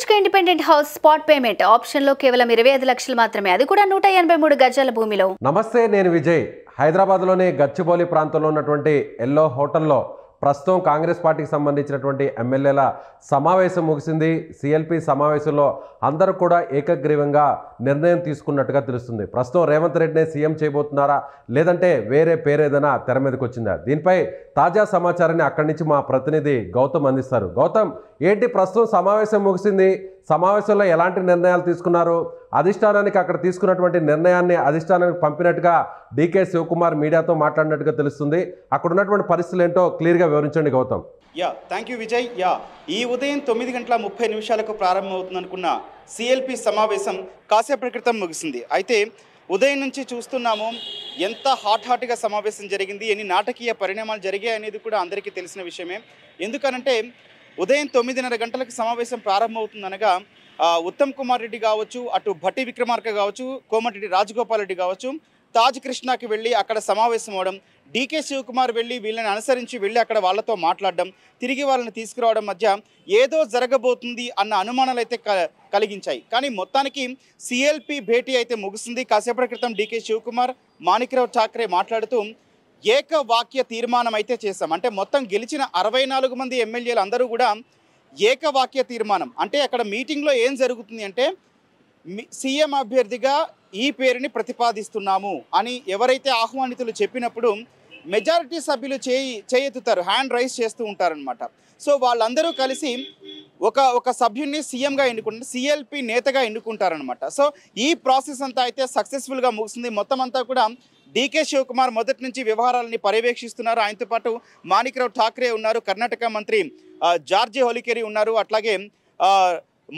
HK independent house spot payment option లో కేవలం ఇరవై ఐదు లక్షలు మాత్రమే అది కూడా నూట ఎనభై మూడు గజాల భూమిలో నమస్తే నేను విజయ్ హైదరాబాద్ లోని గచ్చిబౌలి ప్రాంతంలో ఉన్నటువంటి ఎల్లో హోటల్లో ప్రస్తుతం కాంగ్రెస్ పార్టీకి సంబంధించినటువంటి ఎమ్మెల్యేల సమావేశం ముగిసింది సిఎల్పి సమావేశంలో అందరూ కూడా ఏకగ్రీవంగా నిర్ణయం తీసుకున్నట్టుగా తెలుస్తుంది ప్రస్తుతం రేవంత్ రెడ్డినే సీఎం చేయబోతున్నారా లేదంటే వేరే పేరేదైనా తెర మీదకి వచ్చిందా దీనిపై తాజా సమాచారాన్ని అక్కడి నుంచి మా ప్రతినిధి గౌతమ్ అందిస్తారు గౌతమ్ ఏంటి ప్రస్తుతం సమావేశం ముగిసింది సమావేశంలో ఎలాంటి నిర్ణయాలు తీసుకున్నారు అధిష్టానానికి అక్కడ తీసుకున్నటువంటి నిర్ణయాన్ని అధిష్టానానికి పంపినట్టుగా డీకే శివకుమార్ మీడియాతో మాట్లాడినట్టుగా తెలుస్తుంది అక్కడ ఉన్నటువంటి పరిస్థితులు ఏంటో క్లియర్గా వివరించండి Gautam yeah thank you Vijay yeah ఈ ఉదయం తొమ్మిది గంటల ముప్పై నిమిషాలకు ప్రారంభమవుతుందనుకున్న సిఎల్పి సమావేశం కాసేపటి క్రితం ముగిసింది అయితే ఉదయం నుంచి చూస్తున్నాము ఎంత హాట్ హాట్గా సమావేశం జరిగింది ఎన్ని నాటకీయ పరిణామాలు జరిగాయి అనేది కూడా అందరికీ తెలిసిన విషయమే ఎందుకనంటే ఉదయం తొమ్మిదిన్నర గంటలకు సమావేశం ప్రారంభమవుతుందనగా ఉత్తమ్ కుమార్ రెడ్డి కావచ్చు అటు భట్టి విక్రమార్క కావచ్చు కోమటిరెడ్డి రాజగోపాల్ రెడ్డి కావచ్చు తాజ్ కృష్ణాకి వెళ్ళి అక్కడ సమావేశం అవడం డీకే శివకుమార్ వెళ్ళి వీళ్ళని అనుసరించి వెళ్ళి అక్కడ వాళ్ళతో మాట్లాడడం తిరిగి వాళ్ళని తీసుకురావడం మధ్య ఏదో జరగబోతుంది అన్న అనుమానాలు అయితే కలిగించాయి కానీ మొత్తానికి సిఎల్పి భేటీ అయితే ముగిసింది కాసేపటి క్రితం డీకే శివకుమార్ మాణిక్రావు ఠాక్రే మాట్లాడుతూ ఏకవాక్య తీర్మానం అయితే చేశాం అంటే మొత్తం గెలిచిన అరవై మంది ఎమ్మెల్యేలు అందరూ కూడా ఏకవాక్య తీర్మానం అంటే అక్కడ మీటింగ్లో ఏం జరుగుతుంది అంటే సీఎం అభ్యర్థిగా ఈ పేరుని ప్రతిపాదిస్తున్నాము అని ఎవరైతే ఆహ్వానితులు చెప్పినప్పుడు మెజారిటీ సభ్యులు చేయి చేయెత్తుతారు హ్యాండ్ రైస్ చేస్తూ ఉంటారనమాట సో వాళ్ళందరూ కలిసి ఒక ఒక సభ్యుని సీఎంగా ఎన్నుకుంటారు సిఎల్పి నేతగా ఎన్నుకుంటారనమాట సో ఈ ప్రాసెస్ అంతా అయితే సక్సెస్ఫుల్గా ముగిసింది మొత్తం అంతా కూడా డీకే శివకుమార్ మొదటి నుంచి వ్యవహారాలని పర్యవేక్షిస్తున్నారు ఆయనతో పాటు మాణిక్రావు ఠాక్రే ఉన్నారు కర్ణాటక మంత్రి జార్జి హోలికేరి ఉన్నారు అట్లాగే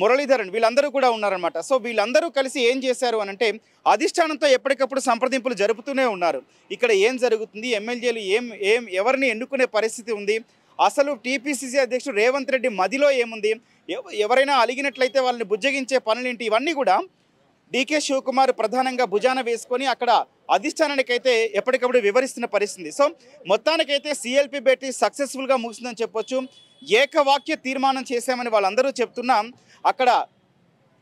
మురళీధరన్ వీళ్ళందరూ కూడా ఉన్నారనమాట సో వీళ్ళందరూ కలిసి ఏం చేశారు అనంటే అధిష్టానంతో ఎప్పటికప్పుడు సంప్రదింపులు జరుపుతూనే ఉన్నారు ఇక్కడ ఏం జరుగుతుంది ఎమ్మెల్యేలు ఏం ఏం ఎవరిని ఎన్నుకునే పరిస్థితి ఉంది అసలు టీపీసీసీ అధ్యక్షుడు రేవంత్ రెడ్డి మదిలో ఏముంది ఎవరైనా అలిగినట్లయితే వాళ్ళని బుజ్జగించే పనులు ఏంటి ఇవన్నీ కూడా డీకే శివకుమార్ ప్రధానంగా భుజాన వేసుకొని అక్కడ అధిష్టానానికైతే ఎప్పటికప్పుడు వివరిస్తున్న పరిస్థితి సో మొత్తానికైతే సిఎల్పి భేటీ సక్సెస్ఫుల్గా ముగిసిందని చెప్పొచ్చు ఏకవాక్య తీర్మానం చేశామని వాళ్ళందరూ చెప్తున్నాం అక్కడ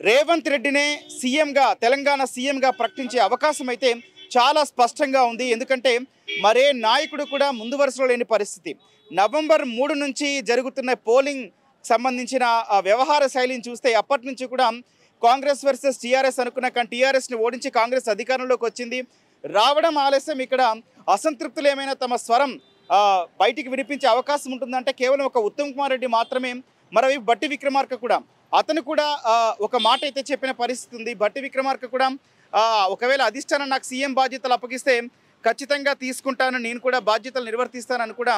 రేవంత్ రెడ్డినే సీఎంగా తెలంగాణ సీఎంగా ప్రకటించే అవకాశం అయితే చాలా స్పష్టంగా ఉంది ఎందుకంటే మరే నాయకుడు కూడా ముందు వరుసలో లేని పరిస్థితి నవంబర్ మూడు నుంచి జరుగుతున్న పోలింగ్ సంబంధించిన వ్యవహార శైలిని చూస్తే అప్పటి నుంచి కూడా కాంగ్రెస్ వర్సెస్ టీఆర్ఎస్ అనుకున్న కానీ టీఆర్ఎస్ని ఓడించి కాంగ్రెస్ అధికారంలోకి వచ్చింది రావడం ఆలస్యం ఇక్కడ అసంతృప్తులు ఏమైనా తమ స్వరం బయటికి వినిపించే అవకాశం ఉంటుందంటే కేవలం ఒక ఉత్తమ్ కుమార్ రెడ్డి మాత్రమే మరోవైపు బట్టి విక్రమార్క కూడా అతను కూడా ఒక మాట అయితే చెప్పిన పరిస్థితి ఉంది బట్టి విక్రమార్క కూడా ఒకవేళ అధిష్టానం నాకు సీఎం బాధ్యతలు అప్పగిస్తే ఖచ్చితంగా తీసుకుంటాను నేను కూడా బాధ్యతలు నిర్వర్తిస్తానని కూడా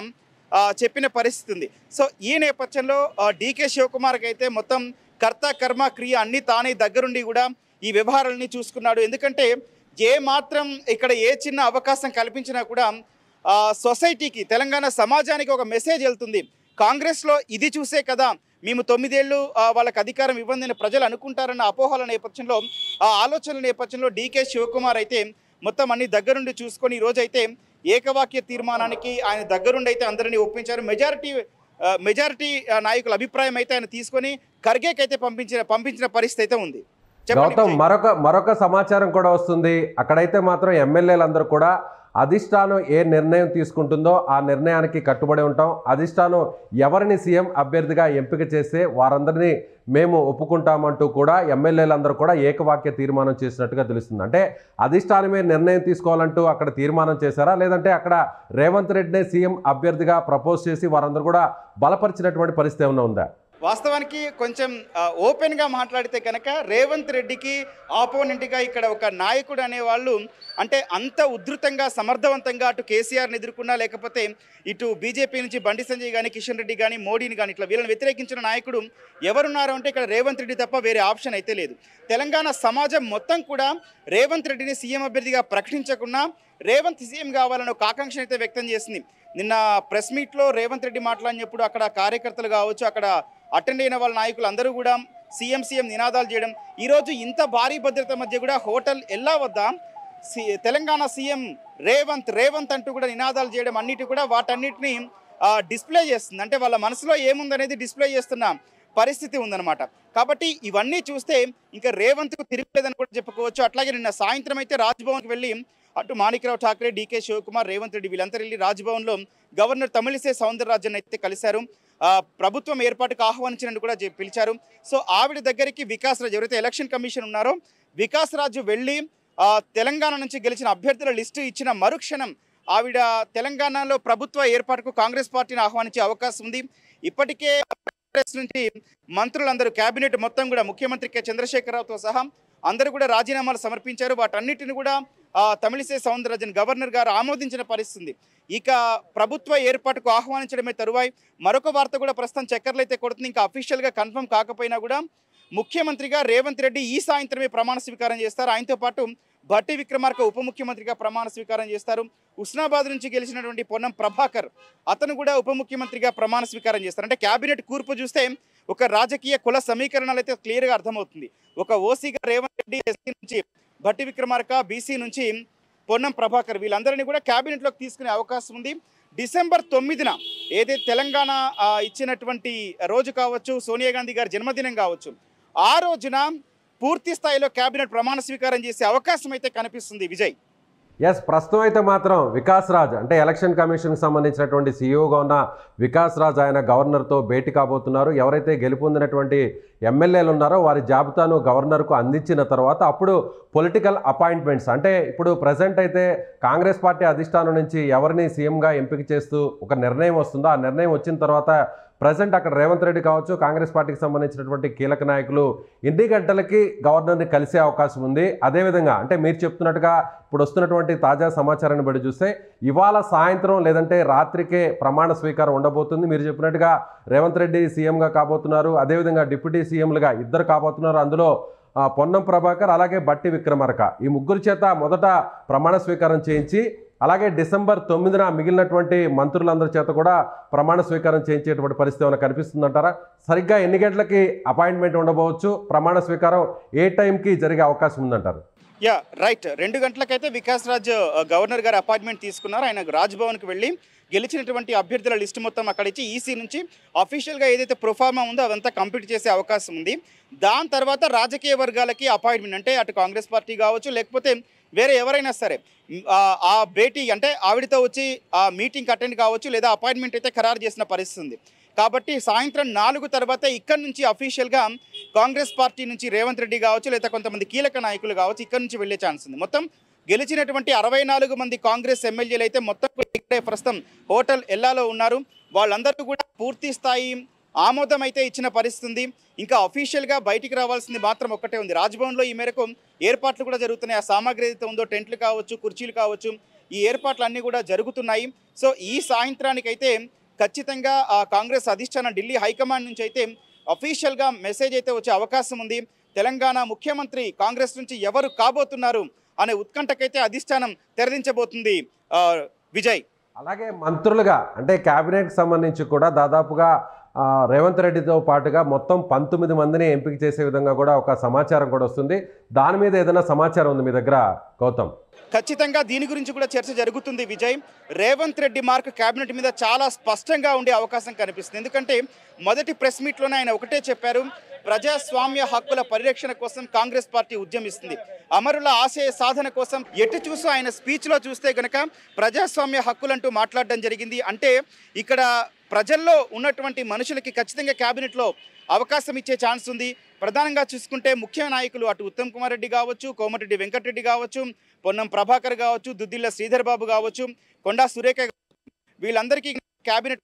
చెప్పిన పరిస్థితి ఉంది సో ఈ నేపథ్యంలో డీకే శివకుమార్కి అయితే మొత్తం కర్త కర్మ క్రియ అన్నీ తానే దగ్గరుండి కూడా ఈ వ్యవహారాలని చూసుకున్నాడు ఎందుకంటే ఏ మాత్రం ఇక్కడ ఏ చిన్న అవకాశం కల్పించినా కూడా సొసైటీకి తెలంగాణ సమాజానికి ఒక మెసేజ్ వెళ్తుంది కాంగ్రెస్లో ఇది చూసే కదా మేము తొమ్మిదేళ్లు వాళ్ళకి అధికారం ఇవ్వందని ప్రజలు అనుకుంటారన్న అపోహల నేపథ్యంలో ఆ ఆలోచనల నేపథ్యంలో డీకే శివకుమార్ అయితే మొత్తం అన్ని దగ్గరుండి చూసుకొని ఈరోజైతే ఏకవాక్య తీర్మానానికి ఆయన దగ్గరుండి అయితే అందరినీ ఒప్పించారు మెజారిటీ మెజారిటీ నాయకుల అభిప్రాయం అయితే ఆయన తీసుకొని ఖర్గేకి అయితే పంపించిన పంపించిన పరిస్థితి అయితే ఉంది మరొక మరొక సమాచారం కూడా వస్తుంది అక్కడైతే మాత్రం ఎమ్మెల్యేలందరూ కూడా అధిష్టానం ఏ నిర్ణయం తీసుకుంటుందో ఆ నిర్ణయానికి కట్టుబడి ఉంటాం అధిష్టానం ఎవరిని సీఎం అభ్యర్థిగా ఎంపిక చేస్తే వారందరినీ మేము ఒప్పుకుంటామంటూ కూడా ఎమ్మెల్యేలందరూ కూడా ఏకవాక్య తీర్మానం చేసినట్టుగా తెలుస్తుంది అంటే అధిష్టానమే నిర్ణయం తీసుకోవాలంటూ అక్కడ తీర్మానం చేశారా లేదంటే అక్కడ రేవంత్ రెడ్డినే సీఎం అభ్యర్థిగా ప్రపోజ్ చేసి వారందరూ కూడా బలపరిచినటువంటి పరిస్థితి ఏమైనా ఉందా వాస్తవానికి కొంచెం ఓపెన్గా మాట్లాడితే కనుక రేవంత్ రెడ్డికి ఆపోనెంట్గా ఇక్కడ ఒక నాయకుడు అనేవాళ్ళు అంటే అంత ఉధృతంగా సమర్థవంతంగా అటు కేసీఆర్ని ఎదుర్కొన్నా లేకపోతే ఇటు బీజేపీ నుంచి బండి సంజయ్ కానీ కిషన్ రెడ్డి కానీ మోడీని కానీ ఇట్లా వీళ్ళని వ్యతిరేకించిన నాయకుడు ఎవరున్నారు అంటే ఇక్కడ రేవంత్ రెడ్డి తప్ప వేరే ఆప్షన్ అయితే లేదు తెలంగాణ సమాజం మొత్తం కూడా రేవంత్ రెడ్డిని సీఎం అభ్యర్థిగా ప్రకటించకుండా రేవంత్ సీఎం కావాలని ఒక ఆకాంక్షను అయితే వ్యక్తం చేసింది నిన్న ప్రెస్ మీట్లో రేవంత్ రెడ్డి మాట్లాడినప్పుడు అక్కడ కార్యకర్తలు కావచ్చు అక్కడ అటెండ్ అయిన వాళ్ళ నాయకులు అందరూ కూడా సీఎం సీఎం నినాదాలు చేయడం ఈరోజు ఇంత భారీ భద్రత మధ్య కూడా హోటల్ ఎలా వద్ద తెలంగాణ సీఎం రేవంత్ రేవంత్ అంటూ కూడా నినాదాలు చేయడం అన్నిటి కూడా వాటన్నిటిని డిస్ప్లే చేస్తుంది అంటే వాళ్ళ మనసులో ఏముందనేది డిస్ప్లే చేస్తున్న పరిస్థితి ఉందన్నమాట కాబట్టి ఇవన్నీ చూస్తే ఇంకా రేవంత్కు లేదని కూడా చెప్పుకోవచ్చు అట్లాగే నిన్న సాయంత్రం అయితే రాజ్భవన్కి వెళ్ళి అటు మాణిక్రావు ఠాక్రే డీకే శివకుమార్ రేవంత్ రెడ్డి వీళ్ళంతా వెళ్ళి రాజ్భవన్లో గవర్నర్ తమిళిసే సౌందరరాజన్ అయితే కలిశారు ప్రభుత్వం ఏర్పాటుకు ఆహ్వానించినట్టు కూడా పిలిచారు సో ఆవిడ దగ్గరికి వికాస్ రాజు ఎవరైతే ఎలక్షన్ కమిషన్ ఉన్నారో వికాస్ రాజు వెళ్ళి తెలంగాణ నుంచి గెలిచిన అభ్యర్థుల లిస్టు ఇచ్చిన మరుక్షణం ఆవిడ తెలంగాణలో ప్రభుత్వ ఏర్పాటుకు కాంగ్రెస్ పార్టీని ఆహ్వానించే అవకాశం ఉంది ఇప్పటికే కాంగ్రెస్ నుంచి మంత్రులందరూ కేబినెట్ మొత్తం కూడా ముఖ్యమంత్రి కె చంద్రశేఖరరావుతో సహా అందరూ కూడా రాజీనామాలు సమర్పించారు వాటన్నిటిని కూడా తమిళిసై సౌందరరాజన్ గవర్నర్ గారు ఆమోదించిన పరిస్థితి ఇక ప్రభుత్వ ఏర్పాటుకు ఆహ్వానించడమే తరువాయి మరొక వార్త కూడా ప్రస్తుతం చక్కర్లు అయితే కొడుతుంది ఇంకా అఫీషియల్గా కన్ఫర్మ్ కాకపోయినా కూడా ముఖ్యమంత్రిగా రేవంత్ రెడ్డి ఈ సాయంత్రమే ప్రమాణ స్వీకారం చేస్తారు ఆయనతో పాటు భట్టి విక్రమార్క ఉప ముఖ్యమంత్రిగా ప్రమాణ స్వీకారం చేస్తారు ఉస్నాబాద్ నుంచి గెలిచినటువంటి పొన్నం ప్రభాకర్ అతను కూడా ఉప ముఖ్యమంత్రిగా ప్రమాణ స్వీకారం చేస్తారు అంటే క్యాబినెట్ కూర్పు చూస్తే ఒక రాజకీయ కుల సమీకరణాలు అయితే క్లియర్గా అర్థమవుతుంది ఒక ఓసీగా రేవంత్ రెడ్డి ఎస్సీ భట్టి విక్రమార్క బీసీ నుంచి పొన్నం ప్రభాకర్ వీళ్ళందరినీ కూడా క్యాబినెట్లోకి తీసుకునే అవకాశం ఉంది డిసెంబర్ తొమ్మిదిన ఏదైతే తెలంగాణ ఇచ్చినటువంటి రోజు కావచ్చు సోనియా గాంధీ గారి జన్మదినం కావచ్చు ఆ రోజున పూర్తి స్థాయిలో క్యాబినెట్ ప్రమాణ స్వీకారం చేసే అవకాశం అయితే కనిపిస్తుంది విజయ్ ఎస్ ప్రస్తుతం అయితే మాత్రం వికాస్ రాజ్ అంటే ఎలక్షన్ కమిషన్కి సంబంధించినటువంటి సీఈఓగా ఉన్న వికాస్ రాజ్ ఆయన గవర్నర్తో భేటీ కాబోతున్నారు ఎవరైతే గెలుపొందినటువంటి ఎమ్మెల్యేలు ఉన్నారో వారి జాబితాను గవర్నర్కు అందించిన తర్వాత అప్పుడు పొలిటికల్ అపాయింట్మెంట్స్ అంటే ఇప్పుడు ప్రజెంట్ అయితే కాంగ్రెస్ పార్టీ అధిష్టానం నుంచి ఎవరిని సీఎంగా ఎంపిక చేస్తూ ఒక నిర్ణయం వస్తుందో ఆ నిర్ణయం వచ్చిన తర్వాత ప్రజెంట్ అక్కడ రేవంత్ రెడ్డి కావచ్చు కాంగ్రెస్ పార్టీకి సంబంధించినటువంటి కీలక నాయకులు ఎన్ని గంటలకి గవర్నర్ని కలిసే అవకాశం ఉంది అదేవిధంగా అంటే మీరు చెప్తున్నట్టుగా ఇప్పుడు వస్తున్నటువంటి తాజా సమాచారాన్ని బట్టి చూస్తే ఇవాళ సాయంత్రం లేదంటే రాత్రికే ప్రమాణ స్వీకారం ఉండబోతుంది మీరు చెప్పినట్టుగా రేవంత్ రెడ్డి సీఎంగా కాబోతున్నారు అదేవిధంగా డిప్యూటీ సీఎంలుగా ఇద్దరు కాబోతున్నారు అందులో పొన్నం ప్రభాకర్ అలాగే బట్టి విక్రమార్క ఈ ముగ్గురు చేత మొదట ప్రమాణ స్వీకారం చేయించి అలాగే డిసెంబర్ తొమ్మిదిన మిగిలినటువంటి మంత్రులందరి చేత కూడా ప్రమాణ స్వీకారం చేయించేటువంటి పరిస్థితి ఏమైనా కనిపిస్తుందంటారా సరిగ్గా ఎన్ని గంటలకి అపాయింట్మెంట్ ఉండబోవచ్చు ప్రమాణ స్వీకారం ఏ టైంకి జరిగే అవకాశం ఉందంటారు యా రైట్ రెండు గంటలకైతే వికాస్ రాజ్ గవర్నర్ గారు అపాయింట్మెంట్ తీసుకున్నారు ఆయన రాజ్భవన్కి వెళ్ళి గెలిచినటువంటి అభ్యర్థుల లిస్టు మొత్తం అక్కడ ఇచ్చి ఈసీ e నుంచి అఫీషియల్గా ఏదైతే ప్రొఫార్మా ఉందో అదంతా కంప్లీట్ చేసే అవకాశం ఉంది దాని తర్వాత రాజకీయ వర్గాలకి అపాయింట్మెంట్ అంటే అటు కాంగ్రెస్ పార్టీ కావచ్చు లేకపోతే వేరే ఎవరైనా సరే ఆ భేటీ అంటే ఆవిడతో వచ్చి ఆ మీటింగ్ అటెండ్ కావచ్చు లేదా అపాయింట్మెంట్ అయితే ఖరారు చేసిన పరిస్థితి ఉంది కాబట్టి సాయంత్రం నాలుగు తర్వాత ఇక్కడి నుంచి అఫీషియల్గా కాంగ్రెస్ పార్టీ నుంచి రేవంత్ రెడ్డి కావచ్చు లేదా కొంతమంది కీలక నాయకులు కావచ్చు ఇక్కడి నుంచి వెళ్ళే ఛాన్స్ ఉంది మొత్తం గెలిచినటువంటి అరవై నాలుగు మంది కాంగ్రెస్ ఎమ్మెల్యేలు అయితే మొత్తం ఇక్కడే ప్రస్తుతం హోటల్ ఎల్లాలో ఉన్నారు వాళ్ళందరూ కూడా పూర్తి స్థాయి ఆమోదం అయితే ఇచ్చిన పరిస్థితి ఇంకా అఫీషియల్గా బయటికి రావాల్సింది మాత్రం ఒక్కటే ఉంది రాజ్భవన్లో ఈ మేరకు ఏర్పాట్లు కూడా జరుగుతున్నాయి ఆ సామాగ్రి ఏదైతే ఉందో టెంట్లు కావచ్చు కుర్చీలు కావచ్చు ఈ ఏర్పాట్లు అన్నీ కూడా జరుగుతున్నాయి సో ఈ సాయంత్రానికైతే ఖచ్చితంగా ఆ కాంగ్రెస్ అధిష్టానం ఢిల్లీ హైకమాండ్ నుంచి అయితే అఫీషియల్గా మెసేజ్ అయితే వచ్చే అవకాశం ఉంది తెలంగాణ ముఖ్యమంత్రి కాంగ్రెస్ నుంచి ఎవరు కాబోతున్నారు అనే ఉత్కంఠకైతే అధిష్టానం తెరదించబోతుంది విజయ్ అలాగే మంత్రులుగా అంటే కేబినెట్ సంబంధించి కూడా దాదాపుగా రేవంత్ రెడ్డితో పాటుగా మొత్తం పంతొమ్మిది మందిని ఎంపిక చేసే విధంగా కూడా ఒక సమాచారం కూడా వస్తుంది దాని మీద ఏదైనా సమాచారం ఉంది మీ దగ్గర గౌతమ్ ఖచ్చితంగా దీని గురించి కూడా చర్చ జరుగుతుంది విజయ్ రేవంత్ రెడ్డి మార్క్ కేబినెట్ మీద చాలా స్పష్టంగా ఉండే అవకాశం కనిపిస్తుంది ఎందుకంటే మొదటి ప్రెస్ మీట్లోనే ఆయన ఒకటే చెప్పారు ప్రజాస్వామ్య హక్కుల పరిరక్షణ కోసం కాంగ్రెస్ పార్టీ ఉద్యమిస్తుంది అమరుల ఆశయ సాధన కోసం ఎటు చూసి ఆయన స్పీచ్లో చూస్తే గనక ప్రజాస్వామ్య హక్కులంటూ మాట్లాడడం జరిగింది అంటే ఇక్కడ ప్రజల్లో ఉన్నటువంటి మనుషులకి ఖచ్చితంగా క్యాబినెట్లో అవకాశం ఇచ్చే ఛాన్స్ ఉంది ప్రధానంగా చూసుకుంటే ముఖ్య నాయకులు అటు ఉత్తమ్ కుమార్ రెడ్డి కావచ్చు కోమటిరెడ్డి వెంకటరెడ్డి కావచ్చు పొన్నం ప్రభాకర్ కావచ్చు దుద్దిల్ల శ్రీధర్ బాబు కావచ్చు కొండా సురేఖ వీళ్ళందరికీ క్యాబినెట్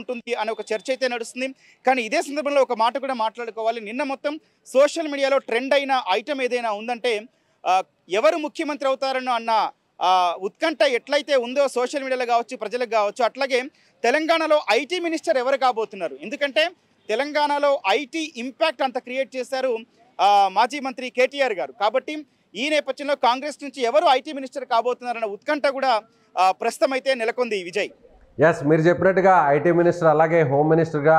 ఉంటుంది అనే ఒక చర్చ అయితే నడుస్తుంది కానీ ఇదే సందర్భంలో ఒక మాట కూడా మాట్లాడుకోవాలి నిన్న మొత్తం సోషల్ మీడియాలో ట్రెండ్ అయిన ఐటమ్ ఏదైనా ఉందంటే ఎవరు ముఖ్యమంత్రి అవుతారనో అన్న ఉత్కంఠ ఎట్లయితే ఉందో సోషల్ మీడియాలో కావచ్చు ప్రజలకు కావచ్చు అట్లాగే తెలంగాణలో ఐటీ మినిస్టర్ ఎవరు కాబోతున్నారు ఎందుకంటే తెలంగాణలో ఐటీ ఇంపాక్ట్ అంత క్రియేట్ చేశారు మాజీ మంత్రి కేటీఆర్ గారు కాబట్టి ఈ నేపథ్యంలో కాంగ్రెస్ నుంచి ఎవరు ఐటీ మినిస్టర్ కాబోతున్నారన్న ఉత్కంఠ కూడా ప్రస్తుతం అయితే నెలకొంది విజయ్ ఎస్ మీరు చెప్పినట్టుగా ఐటీ మినిస్టర్ అలాగే హోమ్ మినిస్టర్గా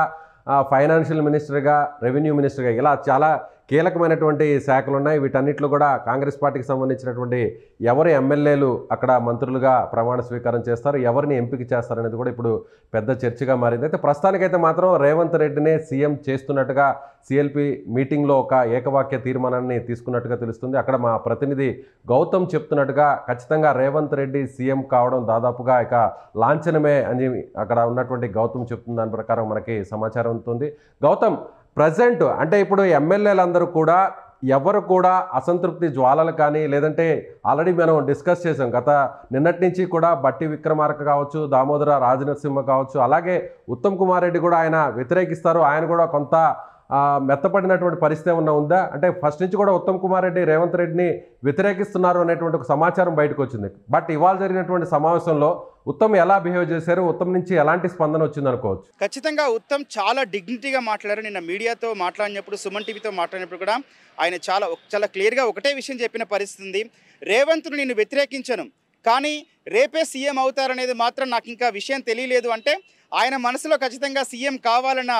ఫైనాన్షియల్ మినిస్టర్గా రెవెన్యూ మినిస్టర్గా ఇలా చాలా కీలకమైనటువంటి శాఖలు ఉన్నాయి వీటన్నిటిలో కూడా కాంగ్రెస్ పార్టీకి సంబంధించినటువంటి ఎవరు ఎమ్మెల్యేలు అక్కడ మంత్రులుగా ప్రమాణ స్వీకారం చేస్తారు ఎవరిని ఎంపిక చేస్తారనేది కూడా ఇప్పుడు పెద్ద చర్చగా మారింది అయితే ప్రస్తుతానికైతే మాత్రం రేవంత్ రెడ్డినే సీఎం చేస్తున్నట్టుగా సిఎల్పి మీటింగ్లో ఒక ఏకవాక్య తీర్మానాన్ని తీసుకున్నట్టుగా తెలుస్తుంది అక్కడ మా ప్రతినిధి గౌతమ్ చెప్తున్నట్టుగా ఖచ్చితంగా రేవంత్ రెడ్డి సీఎం కావడం దాదాపుగా ఇక లాంఛనమే అని అక్కడ ఉన్నటువంటి గౌతమ్ చెప్తున్న దాని ప్రకారం మనకి సమాచారం ఉంటుంది గౌతమ్ ప్రజెంట్ అంటే ఇప్పుడు ఎమ్మెల్యేలందరూ కూడా ఎవరు కూడా అసంతృప్తి జ్వాలలు కానీ లేదంటే ఆల్రెడీ మనం డిస్కస్ చేసాం గత నిన్నటి నుంచి కూడా బట్టి విక్రమార్క కావచ్చు దామోదర రాజనరసింహ కావచ్చు అలాగే ఉత్తమ్ కుమార్ రెడ్డి కూడా ఆయన వ్యతిరేకిస్తారు ఆయన కూడా కొంత మెత్తపడినటువంటి పరిస్థితి ఏమన్నా ఉందా అంటే ఫస్ట్ నుంచి కూడా ఉత్తమ్ కుమార్ రెడ్డి రేవంత్ రెడ్డిని వ్యతిరేకిస్తున్నారు అనేటువంటి ఒక సమాచారం బయటకు వచ్చింది బట్ ఇవాళ జరిగినటువంటి సమావేశంలో ఉత్తమ్ ఎలా బిహేవ్ చేశారు ఉత్తమ్ నుంచి ఎలాంటి స్పందన వచ్చింది అనుకోవచ్చు ఖచ్చితంగా ఉత్తమ్ చాలా డిగ్నిటీగా మాట్లాడారు నిన్న మీడియాతో మాట్లాడినప్పుడు సుమన్ టీవీతో మాట్లాడినప్పుడు కూడా ఆయన చాలా చాలా క్లియర్గా ఒకటే విషయం చెప్పిన పరిస్థితి ఉంది రేవంత్ను నేను వ్యతిరేకించను కానీ రేపే సీఎం అవుతారనేది మాత్రం నాకు ఇంకా విషయం తెలియలేదు అంటే ఆయన మనసులో ఖచ్చితంగా సీఎం కావాలన్న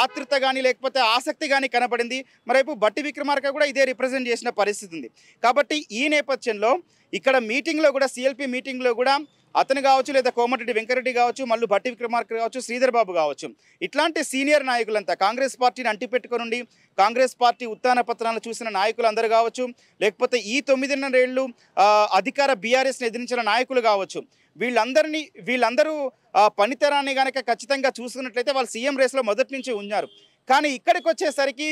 ఆతృత కానీ లేకపోతే ఆసక్తి కానీ కనబడింది మరైపు బట్టి విక్రమార్క కూడా ఇదే రిప్రజెంట్ చేసిన పరిస్థితి ఉంది కాబట్టి ఈ నేపథ్యంలో ఇక్కడ మీటింగ్లో కూడా సిఎల్పి మీటింగ్లో కూడా అతను కావచ్చు లేదా కోమటిరెడ్డి వెంకరెడ్డి కావచ్చు మళ్ళీ భట్టి విక్రమార్క కావచ్చు శ్రీధర్ బాబు కావచ్చు ఇట్లాంటి సీనియర్ నాయకులంతా కాంగ్రెస్ పార్టీని అంటిపెట్టుకునుండి కాంగ్రెస్ పార్టీ ఉత్తాన పత్రాలను చూసిన నాయకులందరూ కావచ్చు లేకపోతే ఈ తొమ్మిదిన్నరేళ్ళు అధికార బీఆర్ఎస్ని ఎదిరించిన నాయకులు కావచ్చు వీళ్ళందరినీ వీళ్ళందరూ పనితరాన్ని కనుక ఖచ్చితంగా చూసుకున్నట్లయితే వాళ్ళు సీఎం రేస్లో మొదటి నుంచి ఉన్నారు కానీ ఇక్కడికి వచ్చేసరికి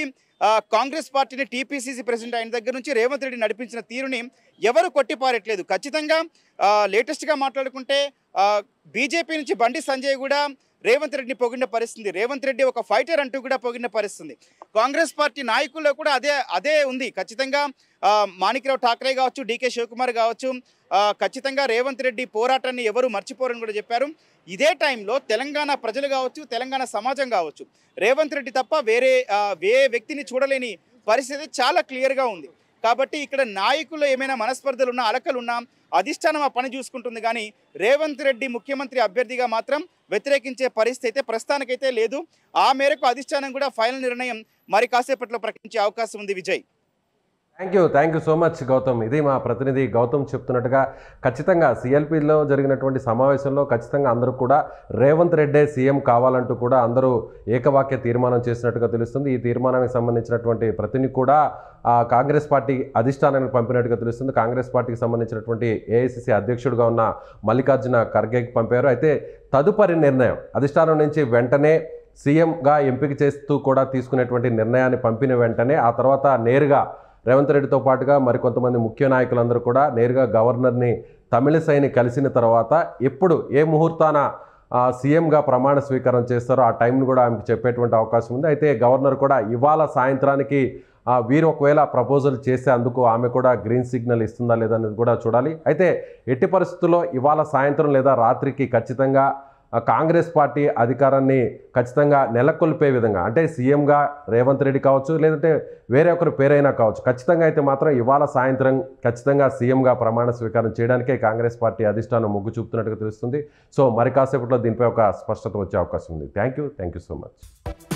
కాంగ్రెస్ పార్టీని టీపీసీసీ ప్రెసిడెంట్ అయిన దగ్గర నుంచి రేవంత్ రెడ్డి నడిపించిన తీరుని ఎవరు కొట్టిపారట్లేదు ఖచ్చితంగా లేటెస్ట్గా మాట్లాడుకుంటే బీజేపీ నుంచి బండి సంజయ్ కూడా రేవంత్ రెడ్డిని పొగిడిన పరిస్థితి రేవంత్ రెడ్డి ఒక ఫైటర్ అంటూ కూడా పొగిడిన పరిస్థితి కాంగ్రెస్ పార్టీ నాయకుల్లో కూడా అదే అదే ఉంది ఖచ్చితంగా మాణిక్రావు ఠాక్రే కావచ్చు డీకే శివకుమార్ కావచ్చు ఖచ్చితంగా రేవంత్ రెడ్డి పోరాటాన్ని ఎవరు మర్చిపోరని కూడా చెప్పారు ఇదే టైంలో తెలంగాణ ప్రజలు కావచ్చు తెలంగాణ సమాజం కావచ్చు రేవంత్ రెడ్డి తప్ప వేరే వే వ్యక్తిని చూడలేని పరిస్థితి చాలా క్లియర్గా ఉంది కాబట్టి ఇక్కడ నాయకులు ఏమైనా మనస్పర్ధలు ఉన్నా అలకలు ఉన్నా అధిష్టానం ఆ పని చూసుకుంటుంది కానీ రేవంత్ రెడ్డి ముఖ్యమంత్రి అభ్యర్థిగా మాత్రం వ్యతిరేకించే పరిస్థితి అయితే ప్రస్తుతానికైతే లేదు ఆ మేరకు అధిష్టానం కూడా ఫైనల్ నిర్ణయం మరి కాసేపట్లో ప్రకటించే అవకాశం ఉంది Vijay thank you thank you so much Gautam ఇది మా ప్రతినిధి గౌతమ్ చెప్తున్నట్టుగా ఖచ్చితంగా సిఎల్పిలో జరిగినటువంటి సమావేశంలో ఖచ్చితంగా అందరూ కూడా రేవంత్ రెడ్డే సీఎం కావాలంటూ కూడా అందరూ ఏకవాక్య తీర్మానం చేసినట్టుగా తెలుస్తుంది ఈ తీర్మానానికి సంబంధించినటువంటి ప్రతిని కూడా కాంగ్రెస్ పార్టీ అధిష్టానానికి పంపినట్టుగా తెలుస్తుంది కాంగ్రెస్ పార్టీకి సంబంధించినటువంటి ఏఐసిసి అధ్యక్షుడిగా ఉన్న మల్లికార్జున ఖర్గేకి పంపారు అయితే తదుపరి నిర్ణయం అధిష్టానం నుంచి వెంటనే సీఎంగా ఎంపిక చేస్తూ కూడా తీసుకునేటువంటి నిర్ణయాన్ని పంపిన వెంటనే ఆ తర్వాత నేరుగా రేవంత్ రెడ్డితో పాటుగా మరికొంతమంది ముఖ్య నాయకులందరూ కూడా నేరుగా గవర్నర్ని తమిళసైని కలిసిన తర్వాత ఎప్పుడు ఏ ముహూర్తాన సీఎంగా ప్రమాణ స్వీకారం చేస్తారో ఆ టైంను కూడా ఆమెకు చెప్పేటువంటి అవకాశం ఉంది అయితే గవర్నర్ కూడా ఇవాళ సాయంత్రానికి వీరు ఒకవేళ ప్రపోజల్ చేస్తే అందుకు ఆమె కూడా గ్రీన్ సిగ్నల్ ఇస్తుందా అనేది కూడా చూడాలి అయితే ఎట్టి పరిస్థితుల్లో ఇవాళ సాయంత్రం లేదా రాత్రికి ఖచ్చితంగా కాంగ్రెస్ పార్టీ అధికారాన్ని ఖచ్చితంగా నెలకొల్పే విధంగా అంటే సీఎంగా రేవంత్ రెడ్డి కావచ్చు లేదంటే వేరే ఒకరు పేరైనా కావచ్చు ఖచ్చితంగా అయితే మాత్రం ఇవాళ సాయంత్రం ఖచ్చితంగా సీఎంగా ప్రమాణ స్వీకారం చేయడానికే కాంగ్రెస్ పార్టీ అధిష్టానం మొగ్గు చూపుతున్నట్టుగా తెలుస్తుంది సో మరి కాసేపట్లో దీనిపై ఒక స్పష్టత వచ్చే అవకాశం ఉంది thank you thank you so much